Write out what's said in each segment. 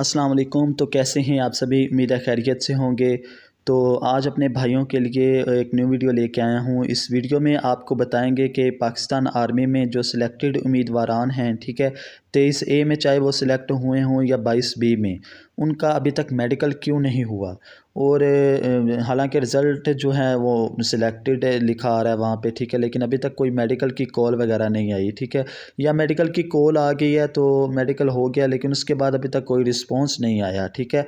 अस्सलाम वालेकुम तो कैसे हैं आप सभी उम्मीद खैरियत से होंगे तो आज अपने भाइयों के लिए एक न्यू वीडियो लेके आया हूँ इस वीडियो में आपको बताएंगे कि पाकिस्तान आर्मी में जो सिलेक्टेड उम्मीदवार हैं ठीक है तेईस ए में चाहे वो सिलेक्ट हुए हों या बाईस बी में उनका अभी तक मेडिकल क्यों नहीं हुआ और हालांकि रिज़ल्ट जो है वो सिलेक्टेड लिखा आ रहा है वहाँ पे ठीक है लेकिन अभी तक कोई मेडिकल की कॉल वगैरह नहीं आई ठीक है या मेडिकल की कॉल आ गई है तो मेडिकल हो गया लेकिन उसके बाद अभी तक कोई रिस्पॉन्स नहीं आया ठीक है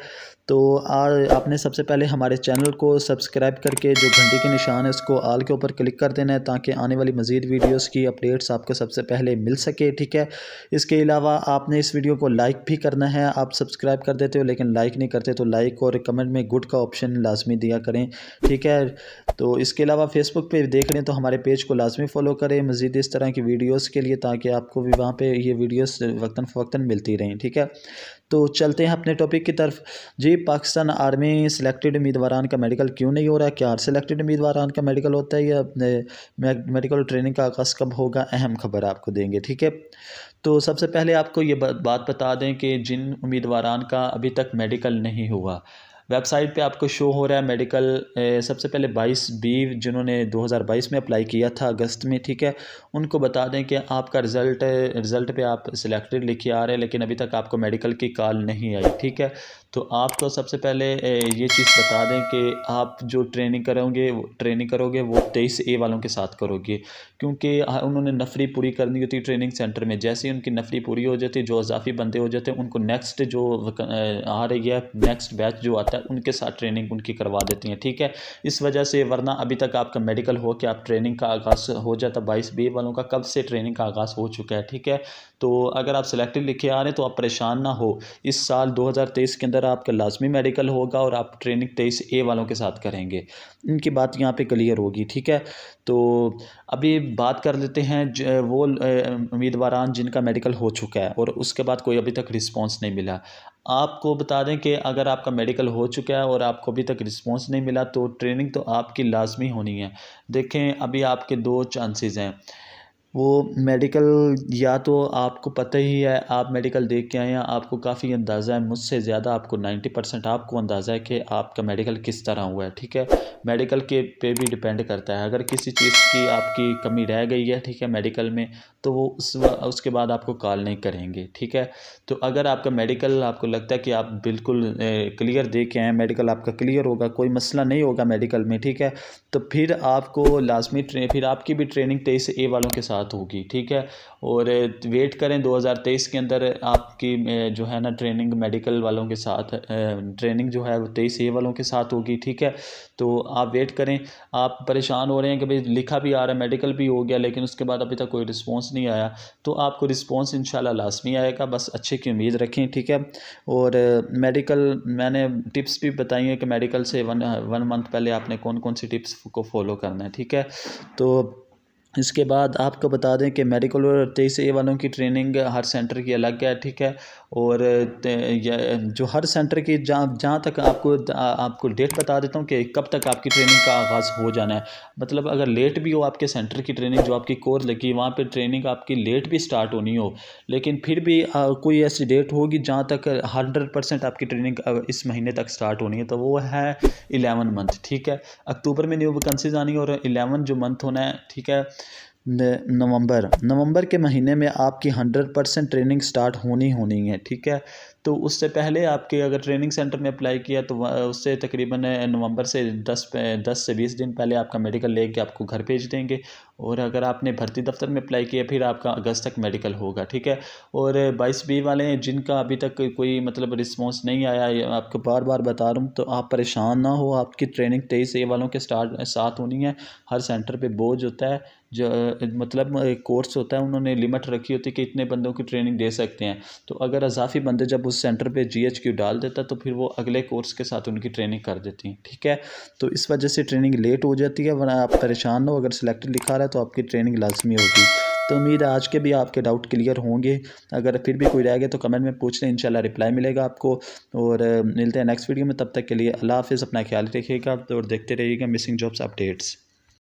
तो आ, आपने सबसे पहले हमारे चैनल को सब्सक्राइब करके जो घंटी के निशान है उसको आल के ऊपर क्लिक कर देना है ताकि आने वाली मज़ीद वीडियोज़ की अपडेट्स आपको सबसे पहले मिल सके ठीक है इसके अलावा आपने इस वीडियो को लाइक भी करना है आप सब्सक्राइब कर देते हो लेकिन लाइक नहीं करते तो लाइक और कमेंट में गुड का ऑप्शन लाजमी दिया करें ठीक है तो इसके अलावा फेसबुक पे देख रहे हैं तो हमारे पेज को लाजमी फॉलो करें मज़ीद इस तरह की वीडियोस के लिए ताकि आपको भी वहाँ पे ये वीडियोस वक्ता फ़वक्ता मिलती रहें ठीक है तो चलते हैं अपने टॉपिक की तरफ जी पाकिस्तान आर्मी सिलेक्टेड उम्मीदवार का मेडिकल क्यों नहीं हो रहा क्या सिलेक्टेड उम्मीदवार का मेडिकल होता है या मेडिकल ट्रेनिंग का आगाज़ कब होगा अहम खबर आपको देंगे ठीक है तो सबसे पहले आपको ये बात बता दें कि जिन उम्मीदवारान का अभी तक मेडिकल नहीं हुआ वेबसाइट पे आपको शो हो रहा है मेडिकल सबसे पहले 22 बी जिन्होंने 2022 में अप्लाई किया था अगस्त में ठीक है उनको बता दें कि आपका रिज़ल्ट रिज़ल्ट पे आप सिलेक्टेड लिखे आ रहे हैं लेकिन अभी तक आपको मेडिकल की कॉल नहीं आई ठीक है तो आपको तो सबसे पहले ये चीज़ बता दें कि आप जो ट्रेनिंग करोगे ट्रेनिंग करोगे वो तेईस ए वालों के साथ करोगे क्योंकि उन्होंने नफरी पूरी करनी होती ट्रेनिंग सेंटर में जैसे ही उनकी नफरी पूरी हो जाती जो अजाफी बंदे हो जाते उनको नेक्स्ट जो आ रही है नेक्स्ट बैच जो आता है अंदर उनके साथ ट्रेनिंग उनकी करवा देती हैं ठीक है इस वजह से वरना अभी तक आपका मेडिकल हो कि आप ट्रेनिंग का आगाज़ हो जाता बाईस बी वालों का कब से ट्रेनिंग का आगाज़ हो चुका है ठीक है तो अगर आप सिलेक्टिव लिखे आ रहे हैं तो आप परेशान ना हो इस साल दो हज़ार तेईस के अंदर आपका लाजमी मेडिकल होगा और आप ट्रेनिंग तेईस ए वालों के साथ करेंगे इनकी बात यहाँ पे क्लियर होगी ठीक है तो अभी बात कर लेते हैं वो उम्मीदवार जिनका मेडिकल हो चुका है और उसके बाद कोई अभी तक रिस्पॉन्स नहीं मिला आपको बता दें कि अगर आपका मेडिकल हो चुका है और आपको अभी तक रिस्पांस नहीं मिला तो ट्रेनिंग तो आपकी लाजमी होनी है देखें अभी आपके दो चांसेस हैं वो मेडिकल या तो आपको पता ही है आप मेडिकल देख के आए हैं आपको काफ़ी अंदाज़ा है मुझसे ज़्यादा आपको नाइन्टी परसेंट आपको अंदाज़ा है कि आपका मेडिकल किस तरह हुआ है ठीक है मेडिकल के पे भी डिपेंड करता है अगर किसी चीज़ की आपकी कमी रह गई है ठीक है मेडिकल में तो वो उस उसके बाद आपको कॉल नहीं करेंगे ठीक है तो अगर आपका मेडिकल आपको लगता है कि आप बिल्कुल ए, क्लियर दे के आए मेडिकल आपका क्लियर होगा कोई मसला नहीं होगा मेडिकल में ठीक है तो फिर आपको लाजमी फिर आपकी भी ट्रेनिंग तेईस ए वालों के साथ साथ होगी ठीक है और वेट करें 2023 के अंदर आपकी जो है ना ट्रेनिंग मेडिकल वालों के साथ ट्रेनिंग जो है वो तेईस ए वालों के साथ होगी ठीक है तो आप वेट करें आप परेशान हो रहे हैं कि भाई लिखा भी आ रहा है मेडिकल भी हो गया लेकिन उसके बाद अभी तक कोई रिस्पॉन्स नहीं आया तो आपको रिस्पॉन्स इन लाजमी आएगा बस अच्छे की उम्मीद रखें ठीक है और मेडिकल मैंने टिप्स भी बताई हैं कि मेडिकल से वन वन मंथ पहले आपने कौन कौन सी टिप्स को फॉलो करना है ठीक है तो इसके बाद आपको बता दें कि मेडिकल और तेईस ए वालों की ट्रेनिंग हर सेंटर की अलग है ठीक है और जो हर सेंटर की जहाँ जहाँ तक आपको आपको डेट बता देता हूँ कि कब तक आपकी ट्रेनिंग का आगाज़ हो जाना है मतलब अगर लेट भी हो आपके सेंटर की ट्रेनिंग जो आपकी कोर लगी वहाँ पे ट्रेनिंग आपकी लेट भी स्टार्ट होनी हो लेकिन फिर भी कोई ऐसी डेट होगी जहाँ तक हंड्रेड परसेंट आपकी ट्रेनिंग इस महीने तक स्टार्ट होनी है तो वो है इलेवन मंथ ठीक है अक्टूबर में न्यू वैकेंसीज आनी और इलेवन जो मंथ होना है ठीक है नवंबर नवंबर के महीने में आपकी हंड्रेड परसेंट ट्रेनिंग स्टार्ट होनी होनी है ठीक है तो उससे पहले आपके अगर ट्रेनिंग सेंटर में अप्लाई किया तो उससे तकरीबन नवंबर से दस दस से बीस दिन पहले आपका मेडिकल लेके आपको घर भेज देंगे और अगर आपने भर्ती दफ्तर में अप्लाई किया फिर आपका अगस्त तक मेडिकल होगा ठीक है और बाईस बी वाले हैं जिनका अभी तक कोई मतलब रिस्पॉन्स नहीं आया आपको बार बार बता रहा हूँ तो आप परेशान ना हो आपकी ट्रेनिंग तेईस ए वालों के स्टार्ट साथ होनी है हर सेंटर पर बोझ होता है जो मतलब एक कोर्स होता है उन्होंने लिमिट रखी होती है कि इतने बंदों की ट्रेनिंग दे सकते हैं तो अगर अजाफी बंदे जब उस सेंटर पे जीएचक्यू डाल देता तो फिर वो अगले कोर्स के साथ उनकी ट्रेनिंग कर देती हैं ठीक है तो इस वजह से ट्रेनिंग लेट हो जाती है वरना आप परेशान हो अगर सिलेक्टेड लिखा रहा है तो आपकी ट्रेनिंग लाजमी होगी तो उम्मीद है आज के भी आपके डाउट क्लियर होंगे अगर फिर भी कोई रह गया तो कमेंट में पूछ लें इंशाल्लाह रिप्लाई मिलेगा आपको और मिलते हैं नेक्स्ट वीडियो में तब तक के लिए अल्लाह हाफिज़ अपना ख्याल रखिएगा और देखते रहिएगा मिसिंग जॉब्स अपडेट्स